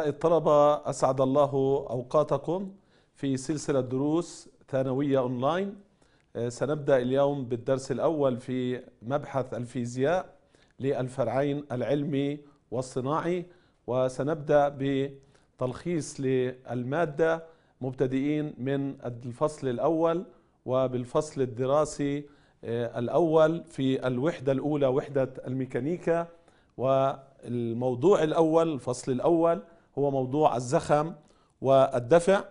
أعزائي الطلبة أسعد الله أوقاتكم في سلسلة دروس ثانوية أونلاين آه، سنبدأ اليوم بالدرس الأول في مبحث الفيزياء للفرعين العلمي والصناعي وسنبدأ بتلخيص للمادة مبتدئين من الفصل الأول وبالفصل الدراسي آه، الأول في الوحدة الأولى وحدة الميكانيكا والموضوع الأول الفصل الأول هو موضوع الزخم والدفع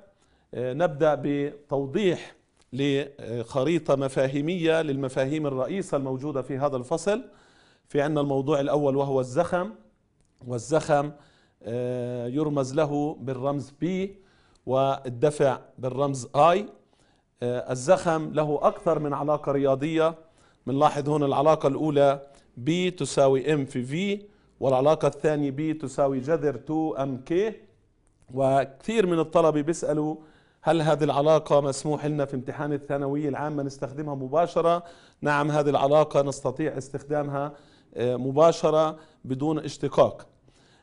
آه، نبدأ بتوضيح لخريطة مفاهيمية للمفاهيم الرئيسة الموجودة في هذا الفصل في عندنا الموضوع الأول وهو الزخم والزخم آه، يرمز له بالرمز B والدفع بالرمز I آه، الزخم له أكثر من علاقة رياضية بنلاحظ هنا العلاقة الأولى B تساوي M في V والعلاقة الثانية بي تساوي جذر 2 ام كي وكثير من الطلبة بيسألوا هل هذه العلاقة مسموح لنا في امتحان الثانوية العامة نستخدمها مباشرة؟ نعم هذه العلاقة نستطيع استخدامها آه، مباشرة بدون اشتقاق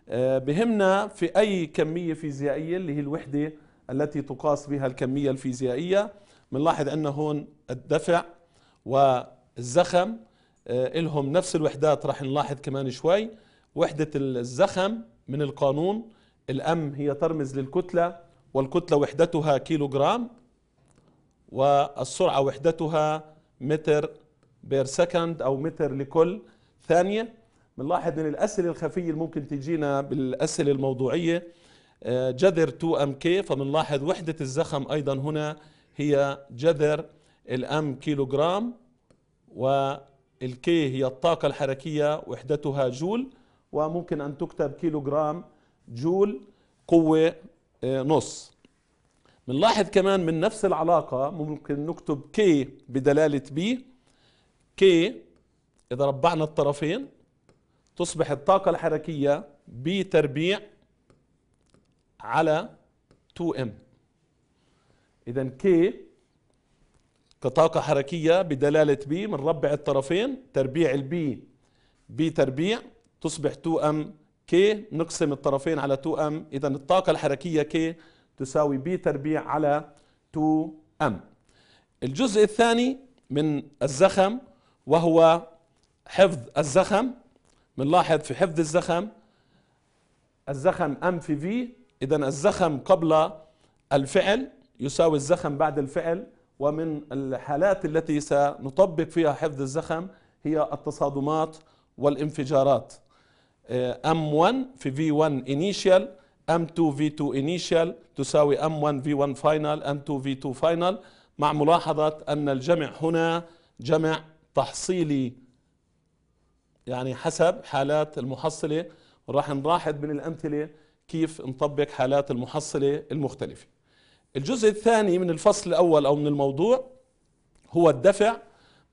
آه، بهمنا في أي كمية فيزيائية اللي هي الوحدة التي تقاس بها الكمية الفيزيائية بنلاحظ أن هون الدفع والزخم آه، إلهم نفس الوحدات رح نلاحظ كمان شوي وحدة الزخم من القانون الأم هي ترمز للكتلة والكتلة وحدتها كيلو جرام والسرعة وحدتها متر بير سكند أو متر لكل ثانية بنلاحظ من الأسئلة الخفية اللي ممكن تجينا بالأسئلة الموضوعية آه، جذر 2 ام كي فبنلاحظ وحدة الزخم أيضا هنا هي جذر الام كيلو جرام والكي هي الطاقة الحركية وحدتها جول وممكن أن تكتب كيلو جرام جول قوة آه، نص بنلاحظ كمان من نفس العلاقة ممكن نكتب كي بدلالة بي كي إذا ربعنا الطرفين تصبح الطاقة الحركية بي تربيع على 2m إذا كي كطاقة حركية بدلالة بي بنربع الطرفين تربيع البي بي تربيع تصبح 2m كي نقسم الطرفين على 2m اذا الطاقه الحركيه k تساوي b تربيع على 2m الجزء الثاني من الزخم وهو حفظ الزخم بنلاحظ في حفظ الزخم الزخم ام في في اذا الزخم قبل الفعل يساوي الزخم بعد الفعل ومن الحالات التي سنطبق فيها حفظ الزخم هي التصادمات والانفجارات آه، M1 في V1 initial M2 V2 initial تساوي M1 V1 final M2 V2 final مع ملاحظة أن الجمع هنا جمع تحصيلي يعني حسب حالات المحصلة وراح نلاحظ من الأمثلة كيف نطبق حالات المحصلة المختلفة الجزء الثاني من الفصل الأول أو من الموضوع هو الدفع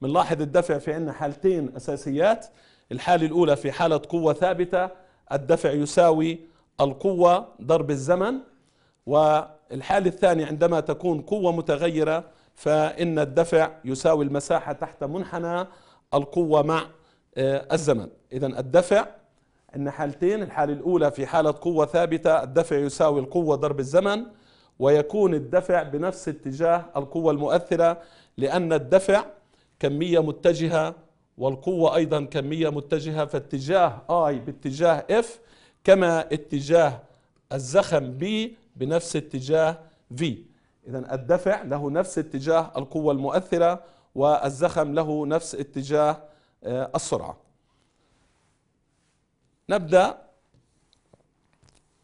بنلاحظ الدفع في عندنا حالتين أساسيات الحالة الأولى في حالة قوة ثابتة الدفع يساوي القوة ضرب الزمن والحالة الثانية عندما تكون قوة متغيرة فإن الدفع يساوي المساحة تحت منحنى القوة مع آه، الزمن إذا الدفع عندنا حالتين الحالة الأولى في حالة قوة ثابتة الدفع يساوي القوة ضرب الزمن ويكون الدفع بنفس اتجاه القوة المؤثرة لأن الدفع كمية متجهة والقوة أيضا كمية متجهة فاتجاه I باتجاه F كما اتجاه الزخم B بنفس اتجاه V إذا الدفع له نفس اتجاه القوة المؤثرة والزخم له نفس اتجاه آه، السرعة نبدأ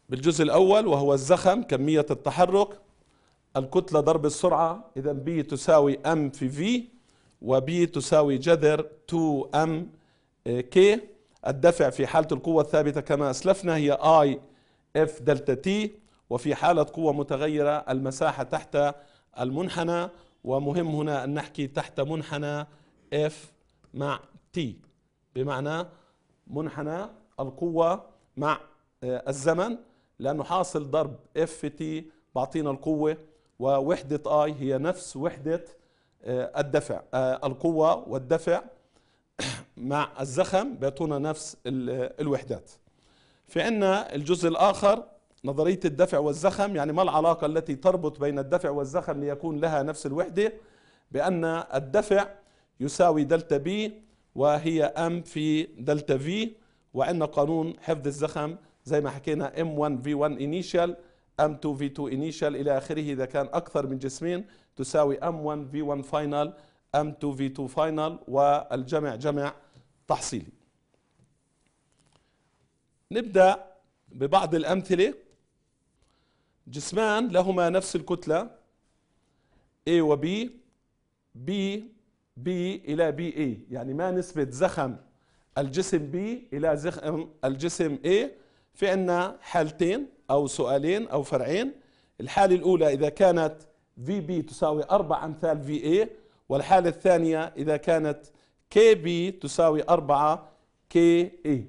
بالجزء الأول وهو الزخم كمية التحرك الكتلة ضرب السرعة إذا B تساوي M في V وبي تساوي جذر 2m كي إيه، الدفع في حالة القوة الثابتة كما أسلفنا هي اي اف دلتا تي وفي حالة قوة متغيرة المساحة تحت المنحنى ومهم هنا أن نحكي تحت منحنى اف مع تي بمعنى منحنى القوة مع إيه، الزمن لأنه حاصل ضرب اف تي بعطينا القوة ووحدة اي هي نفس وحدة آه، الدفع آه، القوة والدفع مع الزخم بيعطونا نفس آه، الوحدات في عنا الجزء الآخر نظرية الدفع والزخم يعني ما العلاقة التي تربط بين الدفع والزخم ليكون لها نفس الوحدة بأن الدفع يساوي دلتا بي وهي ام في دلتا في وعندنا قانون حفظ الزخم زي ما حكينا ام 1 في 1 انيشال ام 2 في 2 initial إلى آخره إذا كان أكثر من جسمين تساوي ام 1 في 1 final ام 2 في 2 final والجمع جمع تحصيلي نبدأ ببعض الأمثلة جسمان لهما نفس الكتلة A و B B B إلى A يعني ما نسبة زخم الجسم B إلى زخم الجسم A في عندنا حالتين أو سؤالين أو فرعين الحالة الأولى إذا كانت في بي تساوي 4 أمثال في اي والحالة الثانية إذا كانت كي بي تساوي 4 كي اي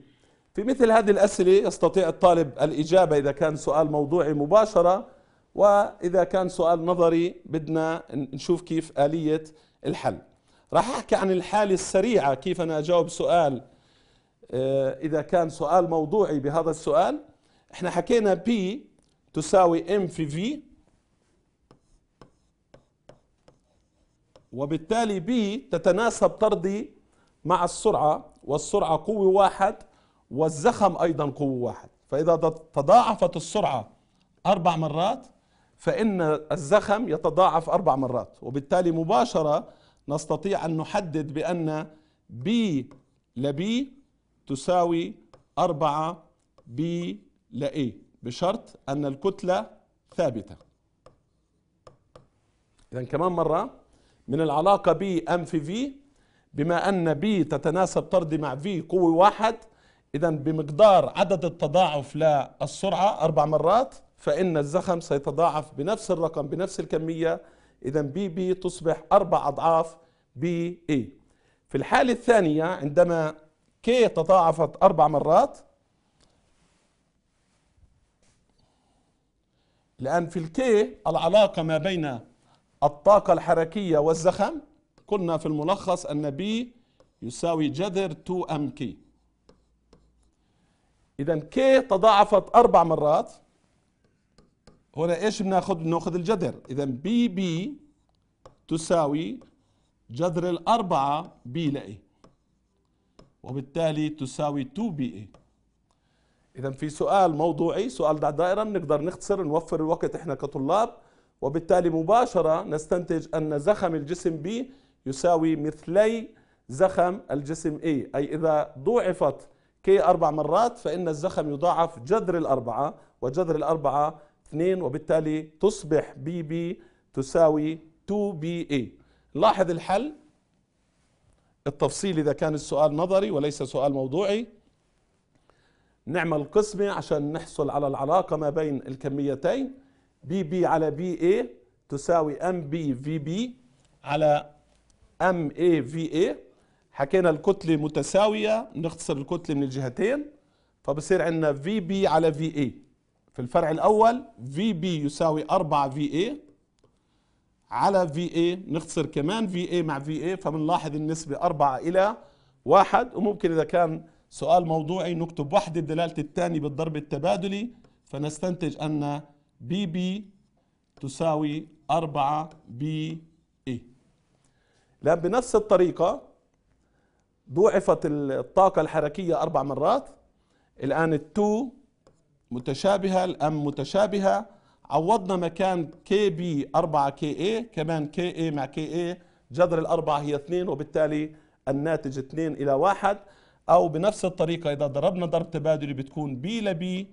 في مثل هذه الأسئلة يستطيع الطالب الإجابة إذا كان سؤال موضوعي مباشرة وإذا كان سؤال نظري بدنا نشوف كيف آلية الحل راح أحكي عن الحالة السريعة كيف أنا أجاوب سؤال آه، إذا كان سؤال موضوعي بهذا السؤال احنا حكينا P تساوي M في V وبالتالي B تتناسب طردي مع السرعة والسرعة قوة واحد والزخم أيضا قوة واحد فإذا تضاعفت السرعة أربع مرات فإن الزخم يتضاعف أربع مرات وبالتالي مباشرة نستطيع أن نحدد بأن B لبي تساوي أربعة بي لإيه بشرط أن الكتلة ثابتة إذا كمان مرة من العلاقة B M في V بما أن B تتناسب طردي مع V قوة واحد إذا بمقدار عدد التضاعف للسرعة أربع مرات فإن الزخم سيتضاعف بنفس الرقم بنفس الكمية إذا بي بي تصبح أربع أضعاف بي إي في الحالة الثانية عندما كي تضاعفت أربع مرات لأن في الكي العلاقة ما بين الطاقة الحركية والزخم قلنا في الملخص أن بي يساوي جذر 2 ام كي إذا كي تضاعفت أربع مرات هنا إيش بناخذ؟ بناخذ الجذر إذا بي بي تساوي جذر الأربعة بي لاي وبالتالي تساوي 2 بي اي اذا في سؤال موضوعي سؤال ذا دائره بنقدر نختصر نوفر الوقت احنا كطلاب وبالتالي مباشره نستنتج ان زخم الجسم B يساوي مثلي زخم الجسم A اي اذا ضوعفت كي اربع مرات فان الزخم يضاعف جذر الاربعه وجذر الاربعه اثنين وبالتالي تصبح BB تساوي 2 ba لاحظ الحل التفصيل اذا كان السؤال نظري وليس سؤال موضوعي نعمل قسمة عشان نحصل على العلاقة ما بين الكميتين بي بي على بي اي تساوي ام بي في بي على ام اي في اي حكينا الكتلة متساوية نختصر الكتلة من الجهتين فبصير عندنا في بي على في اي في الفرع الأول في بي يساوي 4 في اي على في اي نختصر كمان في اي مع في اي فبنلاحظ النسبة 4 إلى واحد وممكن إذا كان سؤال موضوعي نكتب وحدة دلالة الثاني بالضرب التبادلي فنستنتج أن بي بي تساوي 4 بي اي لأن بنفس الطريقة ضوعفت الطاقة الحركية أربع مرات الآن التو متشابهة الأم متشابهة عوضنا مكان كي بي 4 كي اي كمان كي اي مع كي اي جذر الأربعة هي اثنين وبالتالي الناتج اثنين إلى واحد أو بنفس الطريقة إذا ضربنا ضرب تبادلي بتكون بي لبي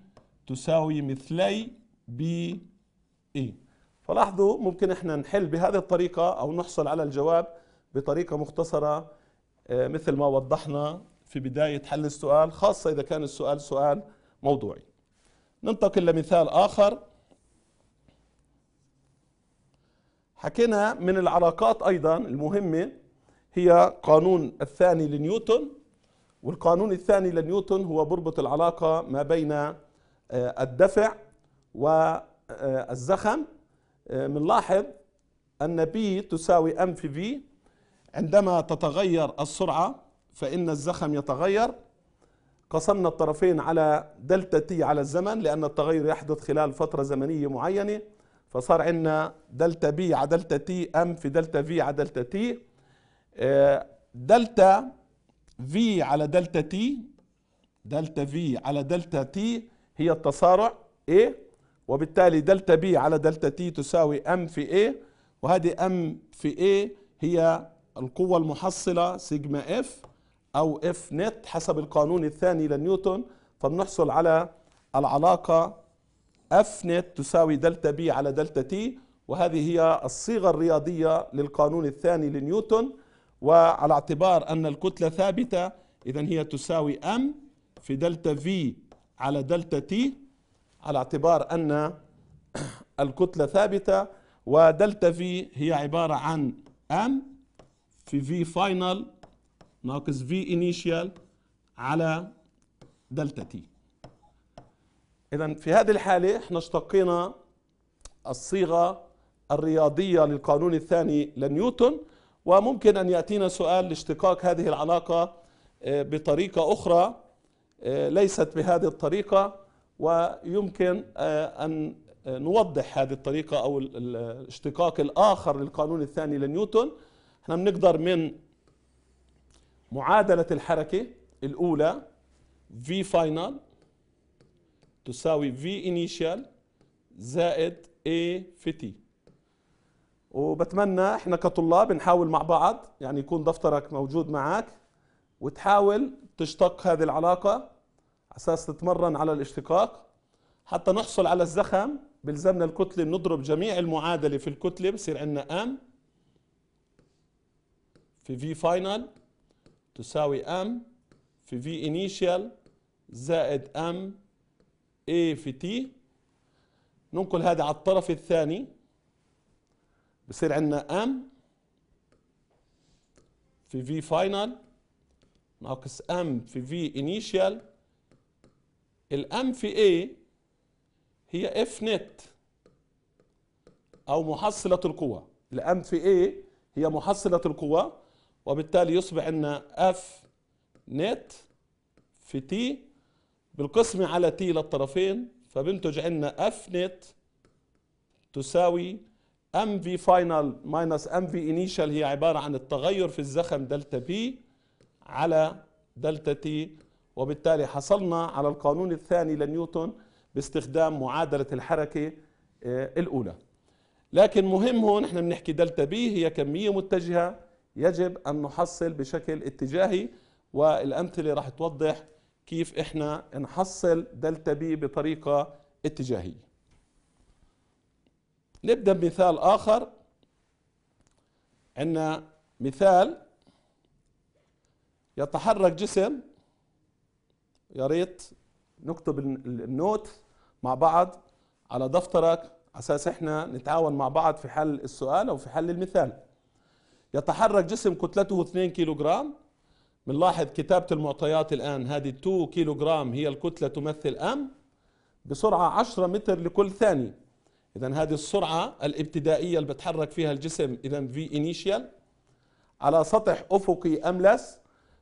تساوي مثلي بي اي e. فلاحظوا ممكن احنا نحل بهذه الطريقة أو نحصل على الجواب بطريقة مختصرة آه، مثل ما وضحنا في بداية حل السؤال خاصة إذا كان السؤال سؤال موضوعي ننتقل لمثال آخر حكينا من العلاقات أيضا المهمة هي قانون الثاني لنيوتن والقانون الثاني لنيوتن هو بربط العلاقة ما بين آه، الدفع والزخم آه، بنلاحظ آه، أن بي تساوي ام في في عندما تتغير السرعة فإن الزخم يتغير قسمنا الطرفين على دلتا تي على الزمن لأن التغير يحدث خلال فترة زمنية معينة فصار عندنا دلتا بي على دلتا تي ام في دلتا في على دلتا تي دلتا في على دلتا تي دلتا في على دلتا تي هي التصارع A وبالتالي دلتا بي على دلتا تي تساوي ام في اي وهذه ام في اي هي القوة المحصلة سيجما اف او اف نت حسب القانون الثاني لنيوتن فبنحصل على العلاقة اف نت تساوي دلتا بي على دلتا تي وهذه هي الصيغة الرياضية للقانون الثاني لنيوتن وعلى اعتبار أن الكتلة ثابتة إذا هي تساوي أم في دلتا في على دلتا تي على اعتبار أن الكتلة ثابتة ودلتا في هي عبارة عن أم في في فاينل ناقص في انيشيال على دلتا تي إذا في هذه الحالة احنا اشتقينا الصيغة الرياضية للقانون الثاني لنيوتن وممكن أن يأتينا سؤال لاشتقاق هذه العلاقة آه، بطريقة أخرى آه، ليست بهذه الطريقة ويمكن آه، أن نوضح هذه الطريقة أو الاشتقاق الآخر للقانون الثاني لنيوتن احنا بنقدر من معادلة الحركة الأولى V final تساوي V initial زائد A في T وبتمنى احنا كطلاب نحاول مع بعض يعني يكون دفترك موجود معك وتحاول تشتق هذه العلاقة على أساس تتمرن على الاشتقاق حتى نحصل على الزخم بلزمنا الكتلة بنضرب جميع المعادلة في الكتلة بصير عندنا M في V final تساوي M في V initial زائد M A في T ننقل هذا على الطرف الثاني بصير عندنا ام في في فاينل ناقص ام في في انيشال الام في اي هي اف نت او محصله القوى الام في اي هي محصله القوى وبالتالي يصبح عندنا اف نت في تي بالقسمة على تي للطرفين فبنتج عندنا اف نت تساوي ام في فاينل ماينس ام في انيشال هي عباره عن التغير في الزخم دلتا بي على دلتا تي وبالتالي حصلنا على القانون الثاني لنيوتن باستخدام معادله الحركه آه، الاولى لكن مهم هون احنا بنحكي دلتا بي هي كميه متجهه يجب ان نحصل بشكل اتجاهي والامثله راح توضح كيف احنا نحصل دلتا بي بطريقه اتجاهيه نبدأ بمثال آخر عندنا مثال يتحرك جسم يا ريت نكتب النوت مع بعض على دفترك على اساس احنا نتعاون مع بعض في حل السؤال او في حل المثال يتحرك جسم كتلته 2 كيلوغرام بنلاحظ كتابة المعطيات الآن هذه 2 كيلوغرام هي الكتلة تمثل أم بسرعة 10 متر لكل ثانية اذا هذه السرعه الابتدائيه اللي بتحرك فيها الجسم اذا في انيشيال على سطح افقي املس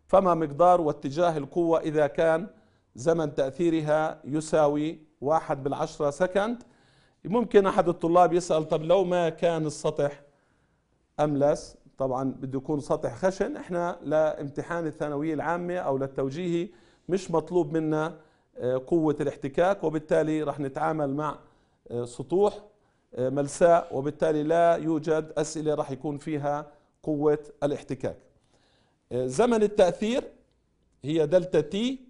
فما مقدار واتجاه القوه اذا كان زمن تاثيرها يساوي واحد بالعشرة سكند ممكن احد الطلاب يسال طب لو ما كان السطح املس طبعا بده يكون سطح خشن احنا لامتحان الثانويه العامه او للتوجيهي مش مطلوب منا آه، قوه الاحتكاك وبالتالي رح نتعامل مع آه، سطوح آه، ملساء وبالتالي لا يوجد أسئلة راح يكون فيها قوة الاحتكاك آه، زمن التأثير هي دلتا تي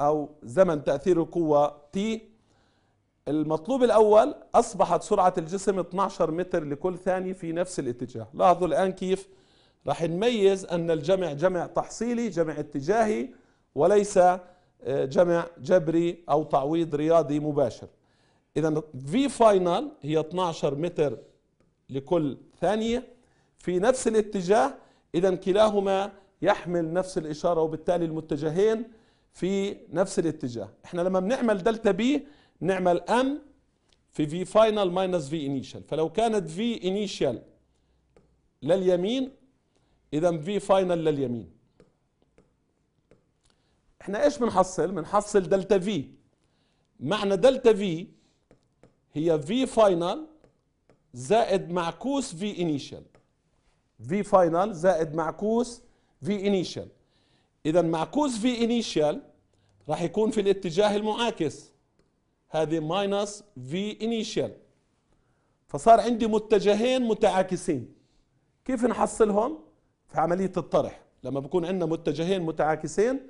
أو زمن تأثير القوة تي المطلوب الأول أصبحت سرعة الجسم 12 متر لكل ثانية في نفس الاتجاه لاحظوا الآن كيف راح نميز أن الجمع جمع تحصيلي جمع اتجاهي وليس جمع جبري او تعويض رياضي مباشر اذا في فاينال هي 12 متر لكل ثانيه في نفس الاتجاه اذا كلاهما يحمل نفس الاشاره وبالتالي المتجهين في نفس الاتجاه احنا لما بنعمل دلتا بي بنعمل ام في في فاينل ماينس في انيشال فلو كانت في انيشال لليمين اذا في فاينل لليمين احنا ايش بنحصل بنحصل دلتا في معنى دلتا في هي في فاينل زائد معكوس في انيشال في فاينل زائد معكوس في انيشال اذا معكوس في انيشال راح يكون في الاتجاه المعاكس هذه ماينس في انيشال فصار عندي متجهين متعاكسين كيف نحصلهم في عمليه الطرح لما بكون عندنا متجهين متعاكسين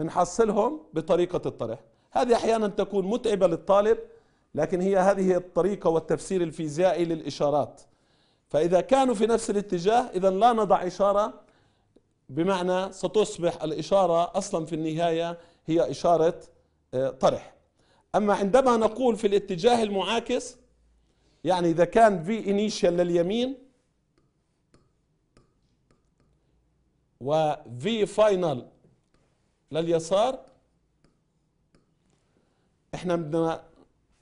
بنحصلهم بطريقة الطرح هذه أحيانا تكون متعبة للطالب لكن هي هذه الطريقة والتفسير الفيزيائي للإشارات فإذا كانوا في نفس الاتجاه إذا لا نضع إشارة بمعنى ستصبح الإشارة أصلا في النهاية هي إشارة آه، طرح أما عندما نقول في الاتجاه المعاكس يعني إذا كان في انيشال لليمين وفي فاينل لليسار احنا بدنا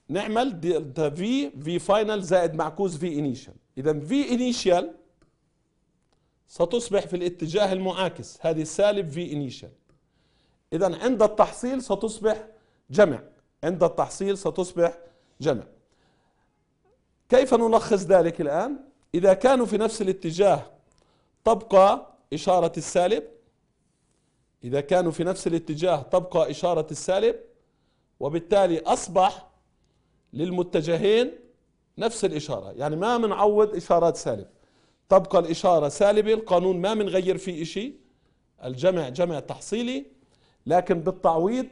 نعمل دلتا في في فاينل زائد معكوس في انيشال اذا في انيشال ستصبح في الاتجاه المعاكس هذه سالب في انيشال اذا عند التحصيل ستصبح جمع عند التحصيل ستصبح جمع كيف نلخص ذلك الان اذا كانوا في نفس الاتجاه تبقى اشاره السالب إذا كانوا في نفس الاتجاه تبقى إشارة السالب وبالتالي أصبح للمتجهين نفس الإشارة يعني ما منعوض إشارات سالب تبقى الإشارة سالبة القانون ما منغير فيه إشي الجمع جمع تحصيلي لكن بالتعويض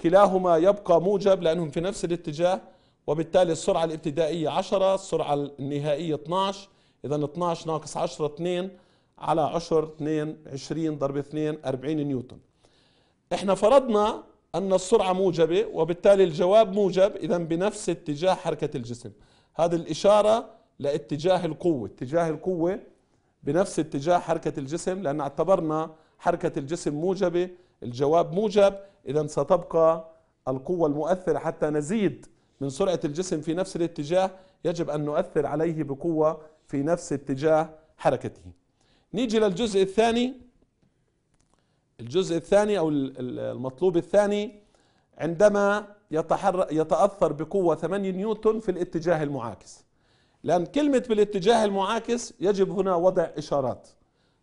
كلاهما يبقى موجب لأنهم في نفس الاتجاه وبالتالي السرعة الابتدائية 10 السرعة النهائية 12 إذا 12 ناقص 10 2 على عشر 2 20 ضرب 2 40 نيوتن احنا فرضنا أن السرعة موجبة وبالتالي الجواب موجب إذا بنفس اتجاه حركة الجسم هذه الإشارة لاتجاه القوة اتجاه القوة بنفس اتجاه حركة الجسم لأن اعتبرنا حركة الجسم موجبة الجواب موجب إذا ستبقى القوة المؤثرة حتى نزيد من سرعة الجسم في نفس الاتجاه يجب أن نؤثر عليه بقوة في نفس اتجاه حركته نيجي للجزء الثاني الجزء الثاني أو المطلوب الثاني عندما يتحرك يتأثر بقوة 8 نيوتن في الاتجاه المعاكس لأن كلمة بالاتجاه المعاكس يجب هنا وضع إشارات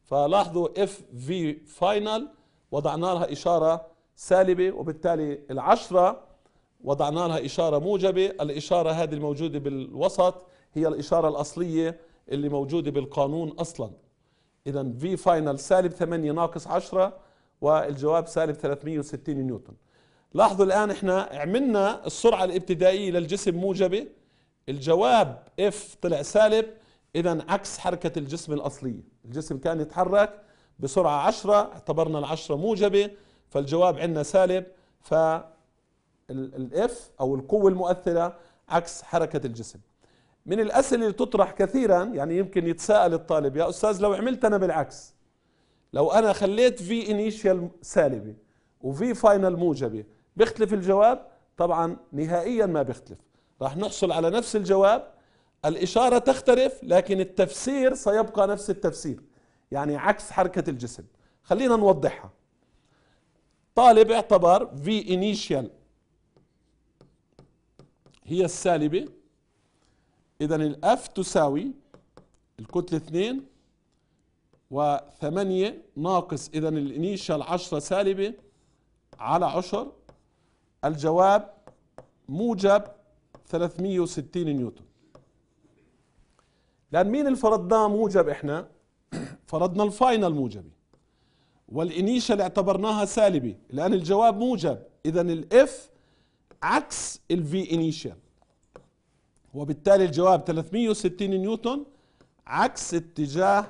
فلاحظوا اف في فاينل وضعنا لها إشارة سالبة وبالتالي العشرة وضعنا لها إشارة موجبة الإشارة هذه الموجودة بالوسط هي الإشارة الأصلية اللي موجودة بالقانون أصلاً اذا في فاينل سالب 8 ناقص 10 والجواب سالب 360 نيوتن لاحظوا الان احنا عملنا السرعه الابتدائيه للجسم موجبه الجواب اف طلع سالب اذا عكس حركه الجسم الاصليه الجسم كان يتحرك بسرعه 10 اعتبرنا ال10 موجبه فالجواب عندنا سالب ف الاف او القوه المؤثره عكس حركه الجسم من الأسئلة اللي تطرح كثيرا يعني يمكن يتساءل الطالب يا أستاذ لو عملت أنا بالعكس لو أنا خليت في إنيشيال سالبة وفي فاينل موجبة بيختلف الجواب طبعا نهائيا ما بيختلف راح نحصل على نفس الجواب الإشارة تختلف لكن التفسير سيبقى نفس التفسير يعني عكس حركة الجسم خلينا نوضحها طالب اعتبر في انيشيال هي السالبة إذا الأف تساوي الكتلة 2 و8 ناقص إذا الإنيشال 10 سالبة على 10 الجواب موجب 360 نيوتن لأن مين اللي فرضناه موجب إحنا؟ فرضنا الفاينل موجبة والإنيشال اعتبرناها سالبة لأن الجواب موجب إذا الإف عكس الفي إنيشال وبالتالي الجواب 360 نيوتن عكس اتجاه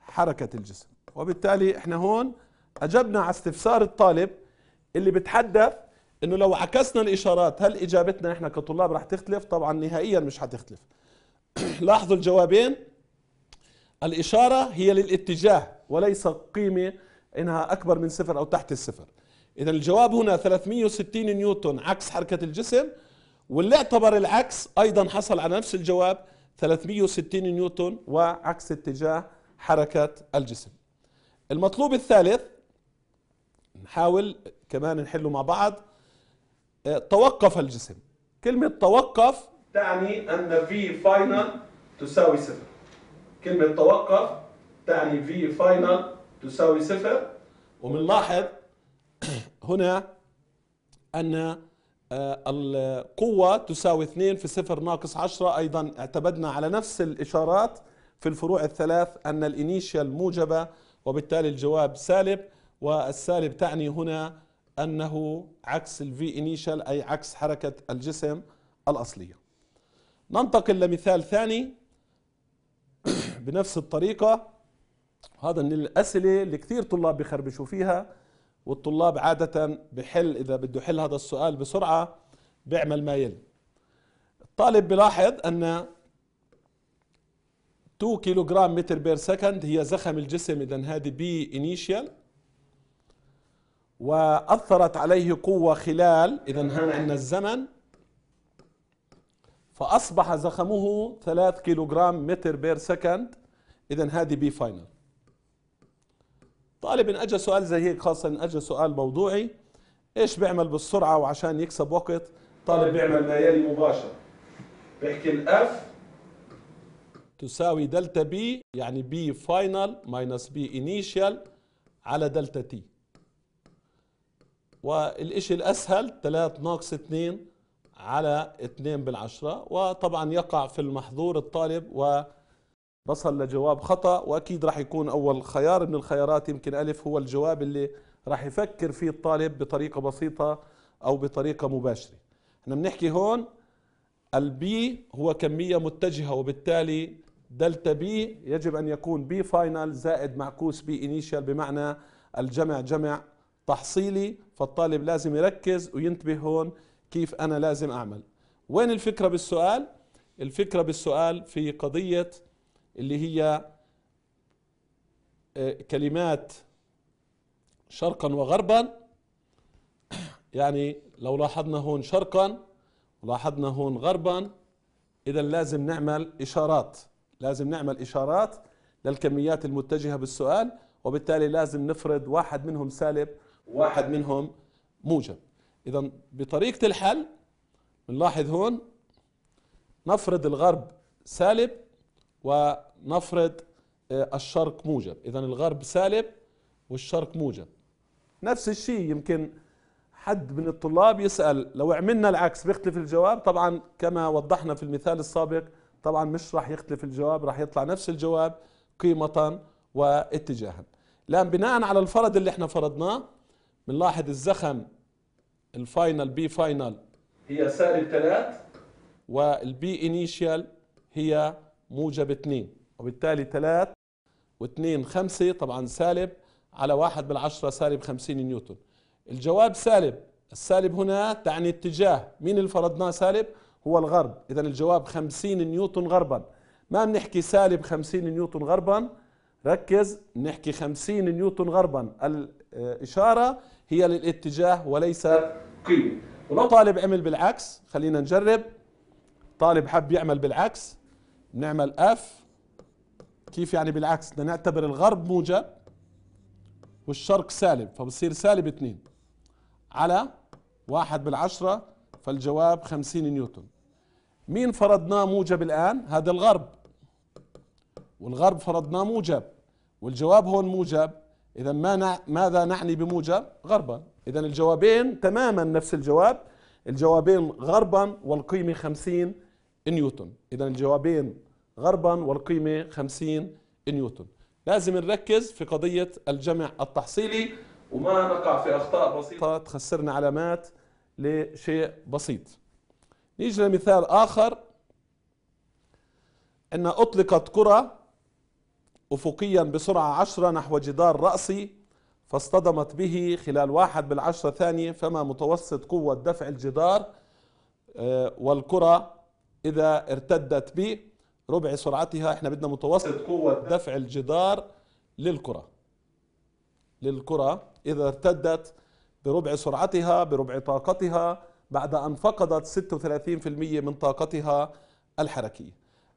حركة الجسم وبالتالي احنا هون اجبنا على استفسار الطالب اللي بتحدث انه لو عكسنا الاشارات هل اجابتنا احنا كطلاب رح تختلف طبعا نهائيا مش حتختلف لاحظوا الجوابين الاشارة هي للاتجاه وليس قيمة انها اكبر من صفر او تحت الصفر اذا الجواب هنا 360 نيوتن عكس حركة الجسم واللي اعتبر العكس ايضا حصل على نفس الجواب 360 نيوتن وعكس اتجاه حركه الجسم المطلوب الثالث نحاول كمان نحله مع بعض آه، توقف الجسم كلمة توقف تعني أن في فاينل تساوي صفر كلمة توقف تعني في فاينل تساوي صفر وبنلاحظ هنا أن آه، القوة تساوي 2 في 0 ناقص 10 أيضا اعتمدنا على نفس الإشارات في الفروع الثلاث أن الإنيشيال موجبة وبالتالي الجواب سالب والسالب تعني هنا أنه عكس الفي إنيشيال أي عكس حركة الجسم الأصلية ننتقل لمثال ثاني بنفس الطريقة هذا من الأسئلة اللي كثير طلاب بخربشوا فيها والطلاب عادة بحل إذا بده يحل هذا السؤال بسرعة بيعمل ما يلي الطالب بلاحظ أن 2 كيلوغرام متر بير سكند هي زخم الجسم إذا هذه بي إنيشيال وأثرت عليه قوة خلال إذا هنا عندنا الزمن فأصبح زخمه 3 كيلوغرام متر بير سكند إذا هذه بي فاينل طالب ان اجى سؤال زي هيك خاصه ان اجى سؤال موضوعي ايش بيعمل بالسرعه وعشان يكسب وقت طالب بيعمل ما يلي مباشر بحكي الاف تساوي دلتا بي يعني بي فاينل ماينس بي انيشال على دلتا تي والشيء الأسهل 3 ناقص 2 على 2 بالعشرة وطبعا يقع في المحظور الطالب و بصل لجواب خطأ وأكيد راح يكون أول خيار من الخيارات يمكن ألف هو الجواب اللي راح يفكر فيه الطالب بطريقة بسيطة أو بطريقة مباشرة احنا بنحكي هون البي هو كمية متجهة وبالتالي دلتا بي يجب أن يكون بي فاينل زائد معكوس بي إنيشال بمعنى الجمع جمع تحصيلي فالطالب لازم يركز وينتبه هون كيف أنا لازم أعمل وين الفكرة بالسؤال؟ الفكرة بالسؤال في قضية اللي هي آه، كلمات شرقا وغربا يعني لو لاحظنا هون شرقا ولاحظنا هون غربا اذا لازم نعمل اشارات لازم نعمل اشارات للكميات المتجهه بالسؤال وبالتالي لازم نفرض واحد منهم سالب وواحد منهم موجب اذا بطريقه الحل بنلاحظ هون نفرض الغرب سالب ونفرض آه، الشرق موجب إذا الغرب سالب والشرق موجب نفس الشيء يمكن حد من الطلاب يسأل لو عملنا العكس بيختلف الجواب طبعا كما وضحنا في المثال السابق طبعا مش راح يختلف الجواب راح يطلع نفس الجواب قيمة واتجاها لأن بناء على الفرض اللي احنا فرضناه بنلاحظ الزخم الفاينل بي فاينل هي سالب ثلاث والبي انيشيال هي موجب 2 وبالتالي 3 و2 5 طبعا سالب على 1 بالعشرة سالب 50 نيوتن الجواب سالب السالب هنا تعني اتجاه مين اللي فرضناه سالب هو الغرب اذا الجواب 50 نيوتن غربا ما بنحكي سالب 50 نيوتن غربا ركز بنحكي 50 نيوتن غربا الاشاره هي للاتجاه وليس قيمه ولو طالب عمل بالعكس خلينا نجرب طالب حب يعمل بالعكس بنعمل اف كيف يعني بالعكس بدنا نعتبر الغرب موجب والشرق سالب فبصير سالب 2 على واحد بالعشرة فالجواب 50 نيوتن مين فرضناه موجب الآن هذا الغرب والغرب فرضناه موجب والجواب هون موجب إذا ما نع... ماذا نعني بموجب غربا إذا الجوابين تماما نفس الجواب الجوابين غربا والقيمة 50 نيوتن إذا الجوابين غربا والقيمة 50 نيوتن لازم نركز في قضية الجمع التحصيلي وما نقع في أخطاء بسيطة تخسرنا علامات لشيء بسيط نيجي لمثال آخر أن أطلقت كرة أفقيا بسرعة 10 نحو جدار رأسي فاصطدمت به خلال واحد بالعشرة ثانية فما متوسط قوة دفع الجدار آه، والكرة اذا ارتدت بربع سرعتها احنا بدنا متوسط قوه دفع الجدار للكره للكره اذا ارتدت بربع سرعتها بربع طاقتها بعد ان فقدت 36% من طاقتها الحركيه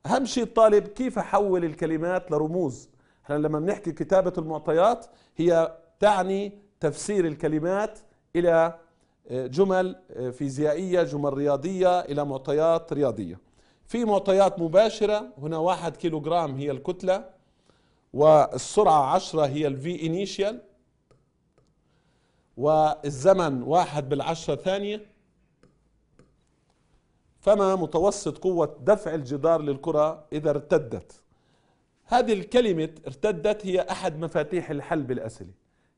اهم شيء الطالب كيف احول الكلمات لرموز احنا لما بنحكي كتابه المعطيات هي تعني تفسير الكلمات الى آه، جمل آه، فيزيائية جمل رياضية إلى معطيات رياضية في معطيات مباشرة هنا واحد كيلو جرام هي الكتلة والسرعة عشرة هي الفي انيشيال والزمن واحد بالعشرة ثانية فما متوسط قوة دفع الجدار للكرة إذا ارتدت هذه الكلمة ارتدت هي أحد مفاتيح الحل بالأسئلة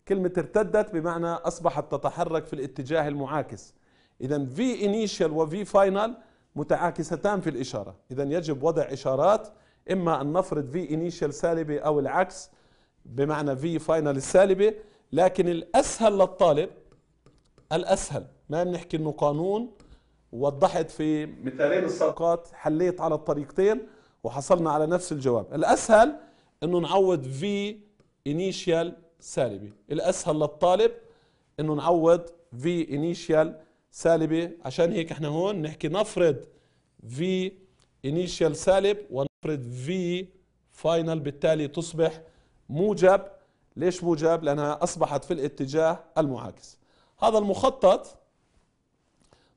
كلمة ارتدت بمعنى أصبحت تتحرك في الاتجاه المعاكس إذا في initial وفي final متعاكستان في الإشارة إذا يجب وضع إشارات إما أن نفرض في initial سالبة أو العكس بمعنى في final السالبة لكن الأسهل للطالب الأسهل ما بنحكي إنه قانون وضحت في مثالين السابقات حليت على الطريقتين وحصلنا على نفس الجواب الأسهل إنه نعوض في initial سالبي الأسهل للطالب أنه نعوض في انيشيال سالبة عشان هيك احنا هون نحكي نفرض في انيشيال سالب ونفرض في فاينل بالتالي تصبح موجب ليش موجب لأنها أصبحت في الاتجاه المعاكس هذا المخطط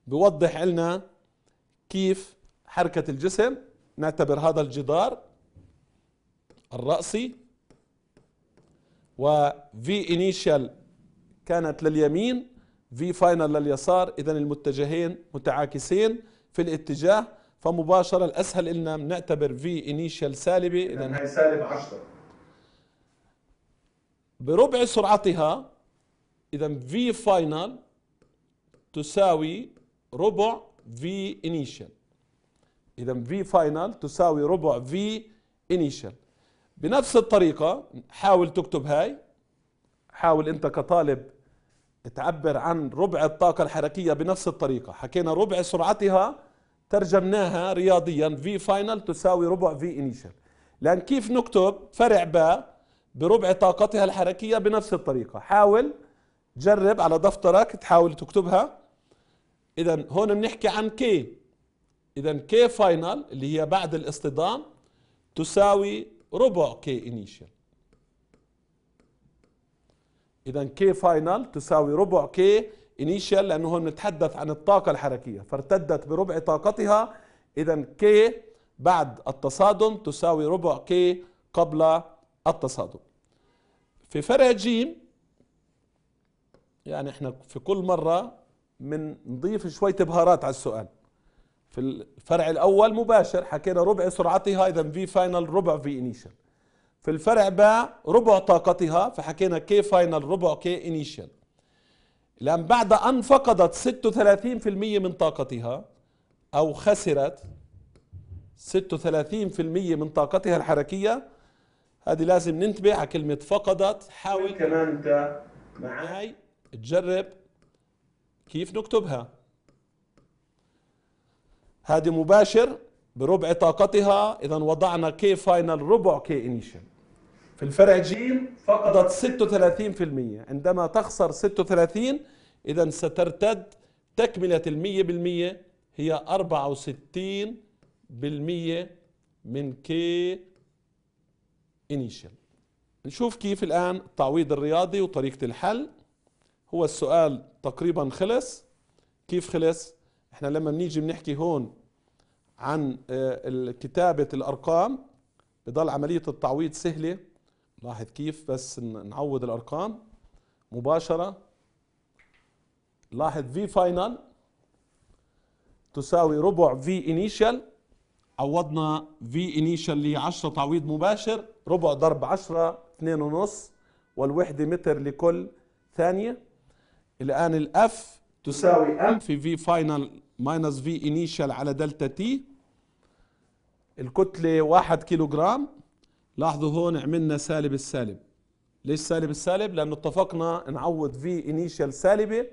بوضح لنا كيف حركة الجسم نعتبر هذا الجدار الرأسي و في انيشال كانت لليمين في فاينل لليسار اذا المتجهين متعاكسين في الاتجاه فمباشره الاسهل لنا بنعتبر في انيشال سالبه اذا يعني هي سالب 10 بربع سرعتها اذا في فاينل تساوي ربع في انيشال اذا في فاينل تساوي ربع في انيشال بنفس الطريقة حاول تكتب هاي حاول انت كطالب تعبر عن ربع الطاقة الحركية بنفس الطريقة حكينا ربع سرعتها ترجمناها رياضيا في فاينل تساوي ربع في انيشال لان كيف نكتب فرع باء بربع طاقتها الحركية بنفس الطريقة حاول جرب على دفترك تحاول تكتبها اذا هون بنحكي عن كي اذا كي فاينل اللي هي بعد الاصطدام تساوي ربع كي انيشال اذا كي فاينل تساوي ربع كي انيشال لانه هون نتحدث عن الطاقه الحركيه فارتدت بربع طاقتها اذا كي بعد التصادم تساوي ربع كي قبل التصادم في فرع جيم يعني احنا في كل مره من نضيف شويه بهارات على السؤال في الفرع الاول مباشر حكينا ربع سرعتها اذا في فاينل ربع في انيشال في الفرع باء ربع طاقتها فحكينا كي فاينل ربع كي انيشال لان بعد ان فقدت 36% من طاقتها او خسرت 36% من طاقتها الحركيه هذه لازم ننتبه على كلمه فقدت حاول كمان انت معي تجرب كيف نكتبها هذه مباشر بربع طاقتها اذا وضعنا كي فاينل ربع كي انيشال في الفرع ج فقدت 36% عندما تخسر 36 اذا سترتد تكملة المية بالمية هي 64 بالمية من كي انيشال نشوف كيف الآن التعويض الرياضي وطريقة الحل هو السؤال تقريبا خلص كيف خلص احنا لما بنيجي بنحكي هون عن آه، كتابة الأرقام بضل عملية التعويض سهلة لاحظ كيف بس نعوض الأرقام مباشرة لاحظ في فاينل تساوي ربع في انيشال عوضنا في انيشال اللي 10 تعويض مباشر ربع ضرب 10 2.5 والوحدة متر لكل ثانية الآن الأف تساوي ام في في فاينل ماينس في انيشال على دلتا تي الكتلة واحد كيلو جرام لاحظوا هون عملنا سالب السالب ليش سالب السالب لانه اتفقنا نعوض في انيشال سالبة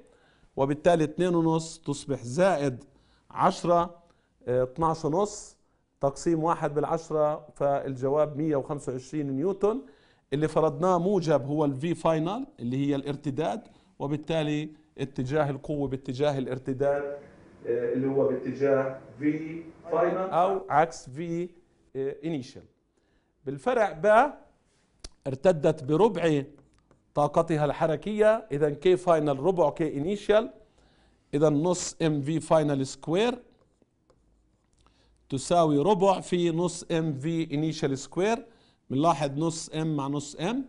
وبالتالي اثنين ونص تصبح زائد عشرة اتناشر آه، ونص تقسيم واحد بالعشرة فالجواب 125 نيوتن اللي فرضناه موجب هو الفي فاينل اللي هي الارتداد وبالتالي اتجاه القوه باتجاه الارتداد آه، اللي هو باتجاه في فاينل او عكس في انيشال آه، بالفرع ب ارتدت بربع طاقتها الحركيه اذا كي فاينل ربع كي انيشال اذا نص ام في فاينل سكوير تساوي ربع في نص ام في انيشال سكوير بنلاحظ نص ام مع نص ام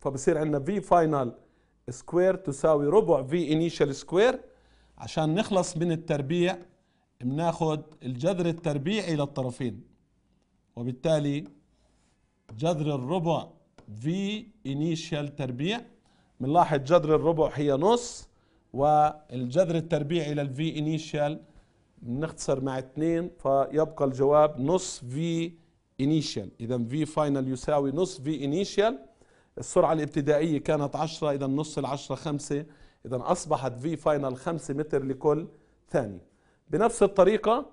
فبصير عندنا في فاينل سكوير تساوي ربع في انيشال سكوير عشان نخلص من التربيع بناخذ الجذر التربيعي للطرفين وبالتالي جذر الربع في انيشال تربيع بنلاحظ جذر الربع هي نص والجذر التربيعي للفي انيشال بنختصر مع اثنين فيبقى الجواب نص في انيشال اذا في فاينل يساوي نص في انيشال السرعة الابتدائية كانت 10 إذا نص العشرة 5 إذا أصبحت في فاينل 5 متر لكل ثانية بنفس الطريقة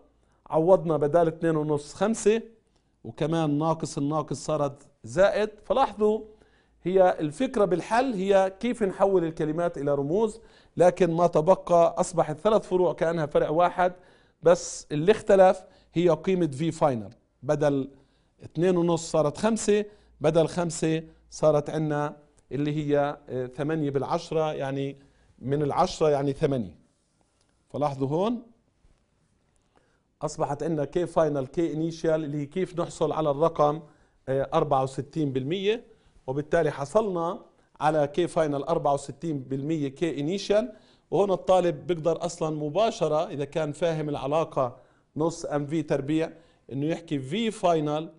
عوضنا بدال 2 ونص 5 وكمان ناقص الناقص صارت زائد فلاحظوا هي الفكرة بالحل هي كيف نحول الكلمات إلى رموز لكن ما تبقى أصبحت ثلاث فروع كأنها فرع واحد بس اللي اختلف هي قيمة في فاينل بدل 2 ونص صارت 5 بدل 5 صارت عندنا اللي هي آه، ثمانية بالعشرة يعني من العشرة يعني ثمانية فلاحظوا هون أصبحت عندنا كي فاينل كي انيشال اللي هي كيف نحصل على الرقم 64% آه، وبالتالي حصلنا على كي فاينل 64% كي انيشال وهنا الطالب بيقدر اصلا مباشره اذا كان فاهم العلاقه نص ام في تربيع انه يحكي في فاينل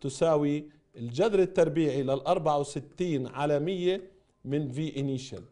تساوي الجذر التربيعي لل 64 على 100 من في انيشال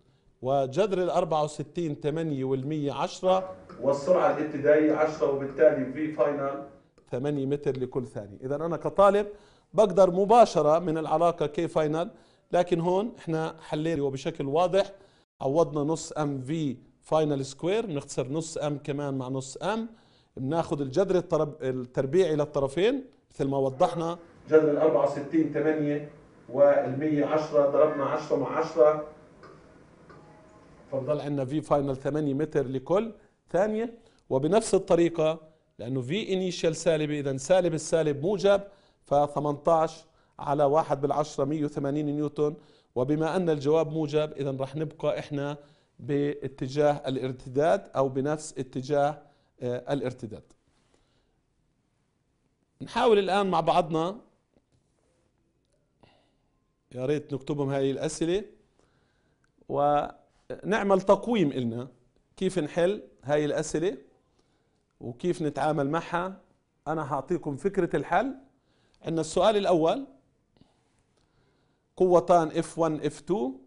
وجذر ال 64 8 وال 100 10 والسرعه الابتدائيه 10 وبالتالي في فاينل 8 متر لكل ثانيه، اذا انا كطالب بقدر مباشره من العلاقه كي فاينل لكن هون احنا حلينا وبشكل واضح عوضنا نص ام في فاينل سكوير بنختصر نص ام كمان مع نص ام بناخذ الجذر التربيعي للطرفين مثل ما وضحنا ال 64 8 وال 110 ضربنا 10 مع 10 فبضل عندنا في فاينل 8 متر لكل ثانيه وبنفس الطريقه لانه في انيشال سالب اذا سالب السالب موجب ف 18 على 1 بالعشره 180 نيوتن وبما ان الجواب موجب اذا رح نبقى احنا باتجاه الارتداد او بنفس اتجاه آه، الارتداد نحاول الان مع بعضنا يا ريت نكتبهم هاي الأسئلة ونعمل تقويم لنا كيف نحل هاي الأسئلة وكيف نتعامل معها أنا هعطيكم فكرة الحل عندنا السؤال الأول قوتان اف 1 اف 2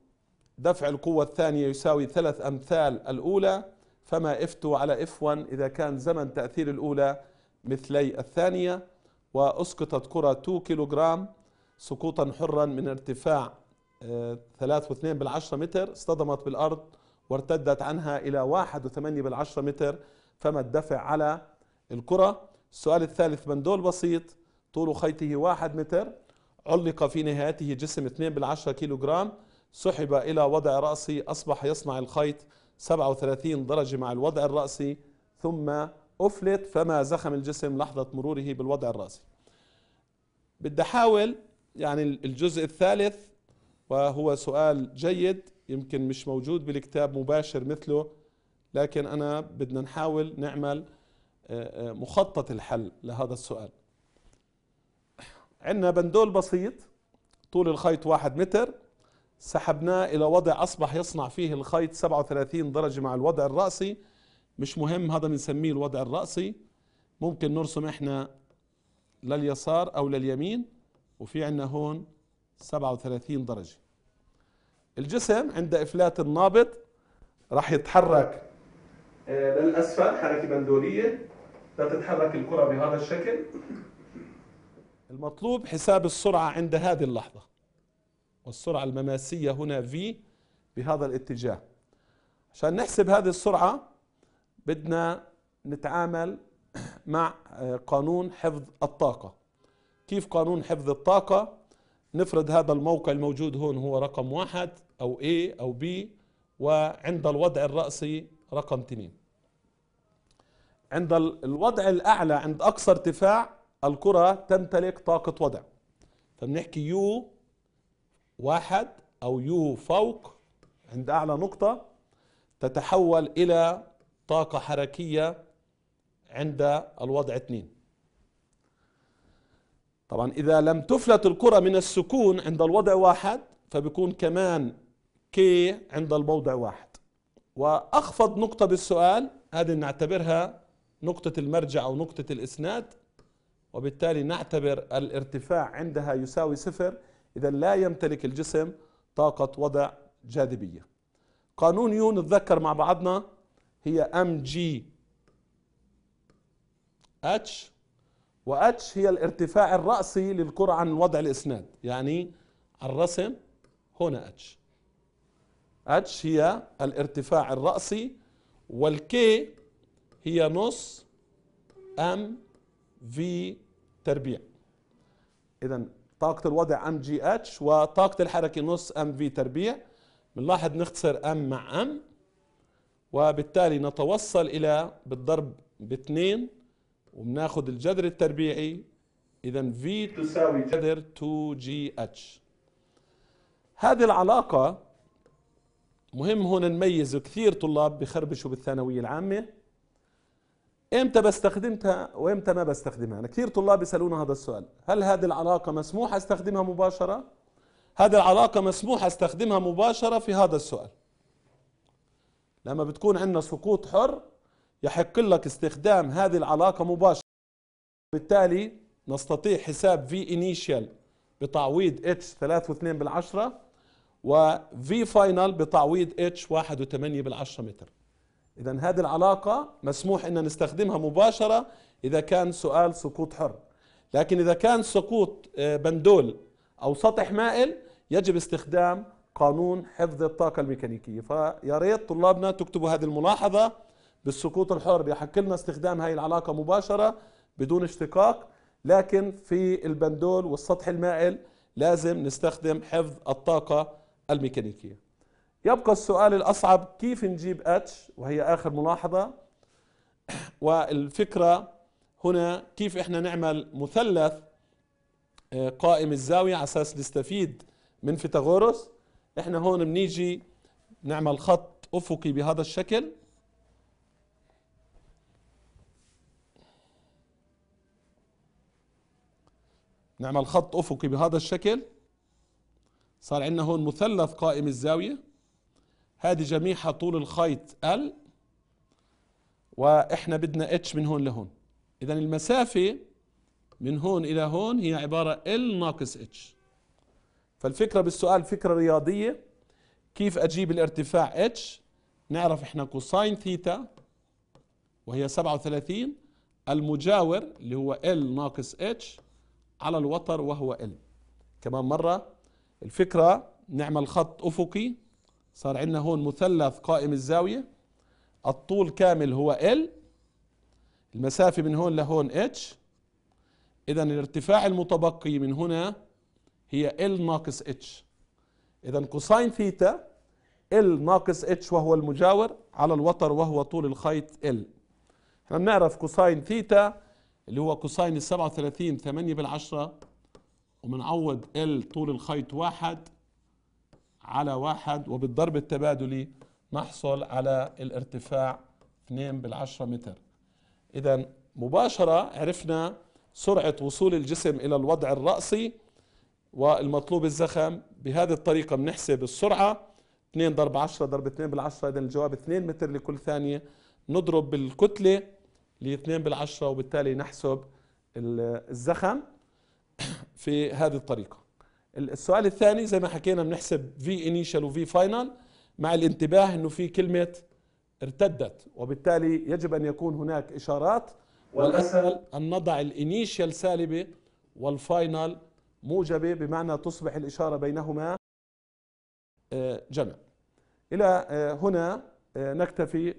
دفع القوة الثانية يساوي ثلاث أمثال الأولى فما F2 على F1 إذا كان زمن تأثير الأولى مثلي الثانية وأسقطت كرة 2 كيلوغرام سقوطا حرا من ارتفاع 3.2 آه، بالعشرة متر اصطدمت بالأرض وارتدت عنها إلى 1.8 بالعشرة متر فما الدفع على الكرة السؤال الثالث بندول بسيط طول خيطه 1 متر علق في نهايته جسم 2 بالعشرة كيلو جرام سحب إلى وضع رأسي أصبح يصنع الخيط 37 درجة مع الوضع الرأسي ثم أفلت فما زخم الجسم لحظة مروره بالوضع الرأسي بدي أحاول يعني الجزء الثالث وهو سؤال جيد يمكن مش موجود بالكتاب مباشر مثله لكن أنا بدنا نحاول نعمل آه، آه، مخطط الحل لهذا السؤال عندنا بندول بسيط طول الخيط واحد متر سحبناه إلى وضع أصبح يصنع فيه الخيط 37 درجة مع الوضع الرأسي مش مهم هذا بنسميه الوضع الرأسي ممكن نرسم إحنا لليسار أو لليمين وفي عندنا هون 37 درجة الجسم عند إفلات النابض راح يتحرك آه، للأسفل حركة بندولية لتتحرك الكرة بهذا الشكل المطلوب حساب السرعة عند هذه اللحظة والسرعة المماسية هنا في بهذا الاتجاه عشان نحسب هذه السرعة بدنا نتعامل مع آه، قانون حفظ الطاقة كيف قانون حفظ الطاقة نفرض هذا الموقع الموجود هون هو رقم واحد أو A أو B وعند الوضع الرأسي رقم اثنين عند الوضع الأعلى عند أقصى ارتفاع الكرة تمتلك طاقة وضع فبنحكي يو واحد أو يو فوق عند أعلى نقطة تتحول إلى طاقة حركية عند الوضع اثنين طبعا إذا لم تفلت الكرة من السكون عند الوضع واحد فبيكون كمان كي عند الموضع واحد وأخفض نقطة بالسؤال هذه نعتبرها نقطة المرجع أو نقطة الإسناد وبالتالي نعتبر الارتفاع عندها يساوي صفر إذا لا يمتلك الجسم طاقة وضع جاذبية قانون يو نتذكر مع بعضنا هي ام جي اتش واتش هي الارتفاع الرأسي للكرة عن وضع الاسناد يعني الرسم هنا اتش اتش هي الارتفاع الرأسي والكي هي نص ام في تربيع اذا طاقة الوضع ام جي اتش وطاقة الحركة نص ام في تربيع بنلاحظ نختصر ام مع ام وبالتالي نتوصل الى بالضرب باثنين وبناخذ الجذر التربيعي اذا في تساوي جذر 2 جي اتش هذه العلاقه مهم هون نميز كثير طلاب بخربشوا بالثانويه العامه امتى بستخدمها وامتى ما بستخدمها انا كثير طلاب بيسالونا هذا السؤال هل هذه العلاقه مسموح استخدمها مباشره هذه العلاقه مسموح استخدمها مباشره في هذا السؤال لما بتكون عندنا سقوط حر يحق لك استخدام هذه العلاقة مباشرة بالتالي نستطيع حساب في initial بتعويض اتش 3.2 بالعشرة و فاينل final بتعويض اتش 1.8 بالعشرة متر إذا هذه العلاقة مسموح أن نستخدمها مباشرة إذا كان سؤال سقوط حر لكن إذا كان سقوط آه، بندول أو سطح مائل يجب استخدام قانون حفظ الطاقة الميكانيكية فيا ريت طلابنا تكتبوا هذه الملاحظة بالسقوط الحر بيحكي لنا استخدام هاي العلاقة مباشرة بدون اشتقاق لكن في البندول والسطح المائل لازم نستخدم حفظ الطاقة الميكانيكية يبقى السؤال الأصعب كيف نجيب اتش وهي آخر ملاحظة والفكرة هنا كيف احنا نعمل مثلث آه، قائم الزاوية على أساس نستفيد من فيتاغورس احنا هون بنيجي نعمل خط أفقي بهذا الشكل نعمل خط افقي بهذا الشكل صار عندنا هون مثلث قائم الزاويه هذه جميعها طول الخيط ال واحنا بدنا اتش من هون لهون اذا المسافه من هون الى هون هي عباره ال ناقص اتش فالفكره بالسؤال فكره رياضيه كيف اجيب الارتفاع اتش نعرف احنا كوساين ثيتا وهي 37 المجاور اللي هو ال ناقص اتش على الوتر وهو علم كمان مرة الفكرة نعمل خط أفقي صار عندنا هون مثلث قائم الزاوية الطول كامل هو L المسافة من هون لهون H إذا الارتفاع المتبقي من هنا هي L ناقص H إذا كوساين ثيتا L ناقص H وهو المجاور على الوتر وهو طول الخيط L احنا بنعرف كوساين ثيتا اللي هو كوساين ال 37 8 بالعشرة وبنعوض ال طول الخيط واحد على واحد وبالضرب التبادلي نحصل على الارتفاع 2 بالعشرة متر إذا مباشرة عرفنا سرعة وصول الجسم إلى الوضع الرأسي والمطلوب الزخم بهذه الطريقة بنحسب السرعة 2 ضرب 10 ضرب 2 بالعشرة إذا الجواب 2 متر لكل ثانية نضرب بالكتلة ل 2 بالعشرة وبالتالي نحسب الزخم في هذه الطريقة السؤال الثاني زي ما حكينا بنحسب في انيشال وفي فاينل مع الانتباه انه في كلمة ارتدت وبالتالي يجب ان يكون هناك اشارات والاسهل ان نضع الانيشال سالبة والفاينل موجبة بمعنى تصبح الاشارة بينهما آه، جمع الى آه، هنا آه، نكتفي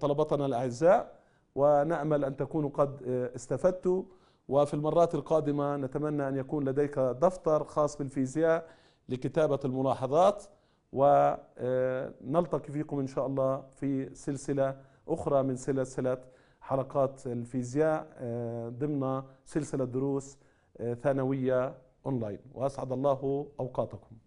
طلبتنا الاعزاء ونأمل أن تكونوا قد آه، استفدتوا وفي المرات القادمة نتمنى أن يكون لديك دفتر خاص بالفيزياء لكتابة الملاحظات ونلتقي آه، فيكم إن شاء الله في سلسلة أخرى من سلسلة حلقات الفيزياء آه، ضمن سلسلة دروس ثانوية أونلاين وأسعد الله أوقاتكم